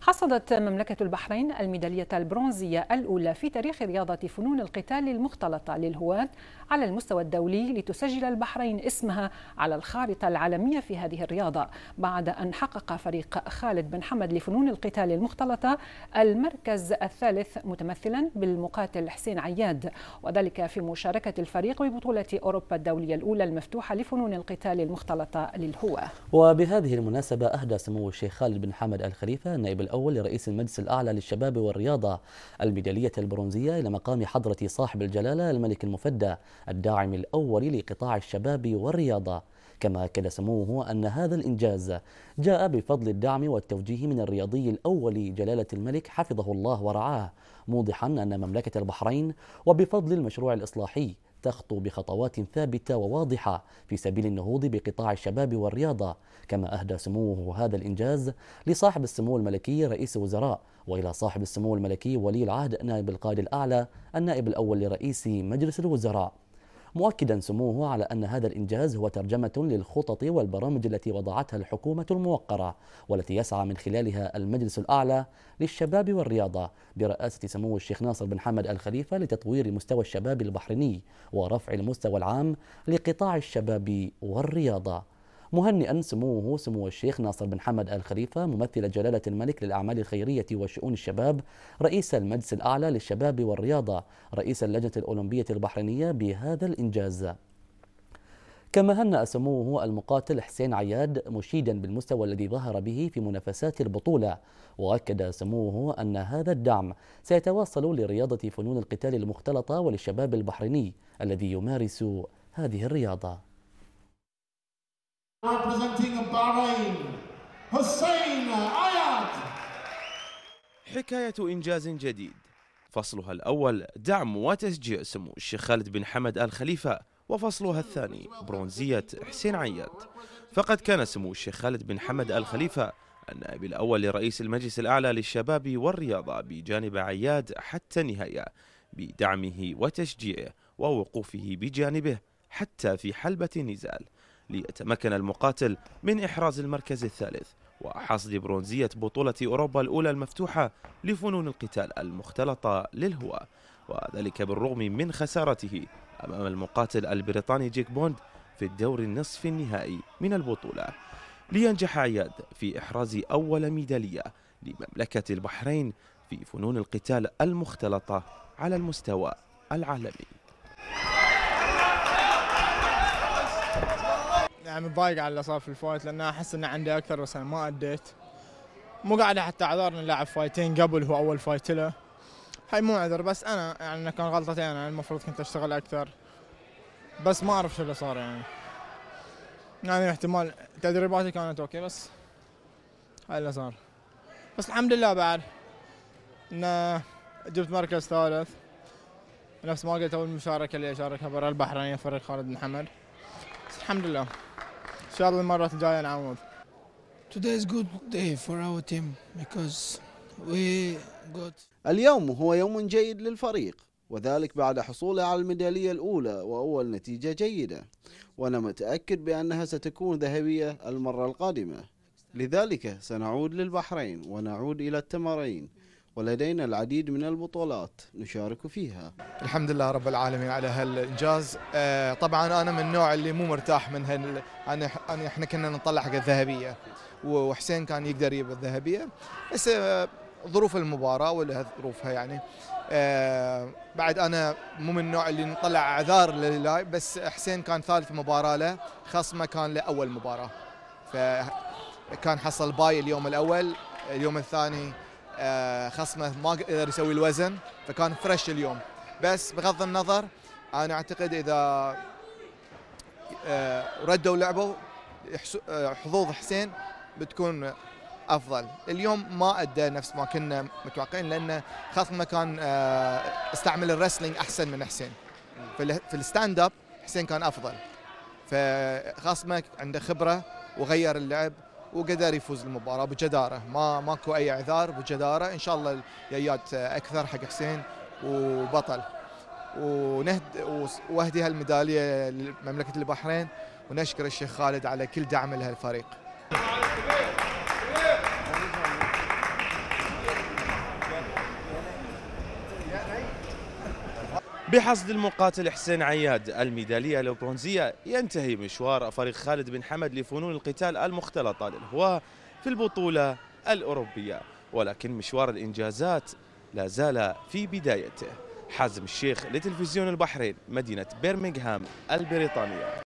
حصدت مملكة البحرين الميدالية البرونزية الأولى في تاريخ رياضة فنون القتال المختلطة للهواة على المستوى الدولي لتسجل البحرين اسمها على الخارطة العالمية في هذه الرياضة بعد أن حقق فريق خالد بن حمد لفنون القتال المختلطة المركز الثالث متمثلا بالمقاتل حسين عياد وذلك في مشاركة الفريق ببطولة أوروبا الدولية الأولى المفتوحة لفنون القتال المختلطة للهواة وبهذه المناسبة أهدى سمو الشيخ خالد بن حمد الخليفة نائب الأول لرئيس المجلس الأعلى للشباب والرياضة الميدالية البرونزية إلى مقام حضرة صاحب الجلالة الملك المفدى الداعم الأول لقطاع الشباب والرياضة كما أكد سموه أن هذا الإنجاز جاء بفضل الدعم والتوجيه من الرياضي الأول جلالة الملك حفظه الله ورعاه موضحا أن مملكة البحرين وبفضل المشروع الإصلاحي تخطو بخطوات ثابتة وواضحة في سبيل النهوض بقطاع الشباب والرياضة كما أهدى سموه هذا الإنجاز لصاحب السمو الملكي رئيس الوزراء وإلى صاحب السمو الملكي ولي العهد نائب القائد الأعلى النائب الأول لرئيس مجلس الوزراء مؤكدا سموه على أن هذا الإنجاز هو ترجمة للخطط والبرامج التي وضعتها الحكومة الموقرة والتي يسعى من خلالها المجلس الأعلى للشباب والرياضة برئاسة سمو الشيخ ناصر بن حمد الخليفة لتطوير مستوى الشباب البحريني ورفع المستوى العام لقطاع الشباب والرياضة مهنئا سموه سمو الشيخ ناصر بن حمد آل خليفة ممثل جلالة الملك للأعمال الخيرية وشؤون الشباب رئيس المجلس الأعلى للشباب والرياضة رئيس اللجنة الأولمبية البحرينية بهذا الإنجاز كما هنأ سموه المقاتل حسين عياد مشيدا بالمستوى الذي ظهر به في منافسات البطولة وأكد سموه أن هذا الدعم سيتواصل لرياضة فنون القتال المختلطة وللشباب البحريني الذي يمارس هذه الرياضة representing Bahrain Hussein Ayad. حكاية إنجاز جديد فصلها الأول دعم وتشجيع سمو الشيخ خالد بن حمد آل خليفة وفصلها الثاني برونزية حسين عياد فقد كان سمو الشيخ خالد بن حمد آل خليفة النائب الأول لرئيس المجلس الأعلى للشباب والرياضة بجانب عياد حتى النهاية بدعمه وتشجيعه ووقوفه بجانبه حتى في حلبة النزال ليتمكن المقاتل من إحراز المركز الثالث وحصد برونزية بطولة أوروبا الأولى المفتوحة لفنون القتال المختلطة للهواء وذلك بالرغم من خسارته أمام المقاتل البريطاني جيك بوند في الدور النصف النهائي من البطولة لينجح عياد في إحراز أول ميدالية لمملكة البحرين في فنون القتال المختلطة على المستوى العالمي يعني متضايق على اللي صار في الفايت لان احس انه عندي اكثر بس انا ما اديت مو قاعد حتى اني لاعب فايتين قبل هو اول فايت له هاي مو عذر بس انا يعني كان غلطتي انا المفروض كنت اشتغل اكثر بس ما اعرف شو اللي صار يعني يعني احتمال تدريباتي كانت اوكي بس هاي اللي صار بس الحمد لله بعد ان جبت مركز ثالث نفس ما قلت اول مشاركه اللي اشاركها برا البحرينيه فريق خالد بن حمد الحمد لله شاء الله المرة الجاية نعوض. Today is good day for our team because we got اليوم هو يوم جيد للفريق وذلك بعد حصوله على الميدالية الأولى وأول نتيجة جيدة وأنا متأكد بأنها ستكون ذهبية المرة القادمة لذلك سنعود للبحرين ونعود إلى التمارين ولدينا العديد من البطولات نشارك فيها الحمد لله رب العالمين على هالإنجاز آه، طبعا أنا من النوع اللي مو مرتاح من هال... أنا إحنا كنا نطلع حق الذهبية وحسين كان يقدر يجيب الذهبية بس آه، ظروف المباراة ولها ظروفها يعني آه، بعد أنا مو من النوع اللي نطلع أعذار للاعب بس حسين كان ثالث مباراة له خصمه كان له أول مباراة فكان حصل باي اليوم الأول اليوم الثاني آه، خصمه ما قدر يسوي الوزن فكان فريش اليوم بس بغض النظر انا اعتقد اذا آه، ردوا لعبوا آه، حظوظ حسين بتكون افضل اليوم ما ادى نفس ما كنا متوقعين لان خصمه كان استعمل الرسلينج احسن من حسين في الستاند اب حسين كان افضل فخصمك عنده خبره وغير اللعب وقدر يفوز المباراه بجداره ما ماكو اي اعذار بجداره ان شاء الله الجيات اكثر حق حسين وبطل ونهد واهدي هالميداليه لمملكه البحرين ونشكر الشيخ خالد على كل دعم لهالفريق بحصد المقاتل حسين عياد الميدالية البرونزية ينتهي مشوار فريق خالد بن حمد لفنون القتال المختلطة للهواة في البطولة الأوروبية ولكن مشوار الإنجازات لا زال في بدايته حازم الشيخ لتلفزيون البحرين مدينة بيرمنغهام البريطانية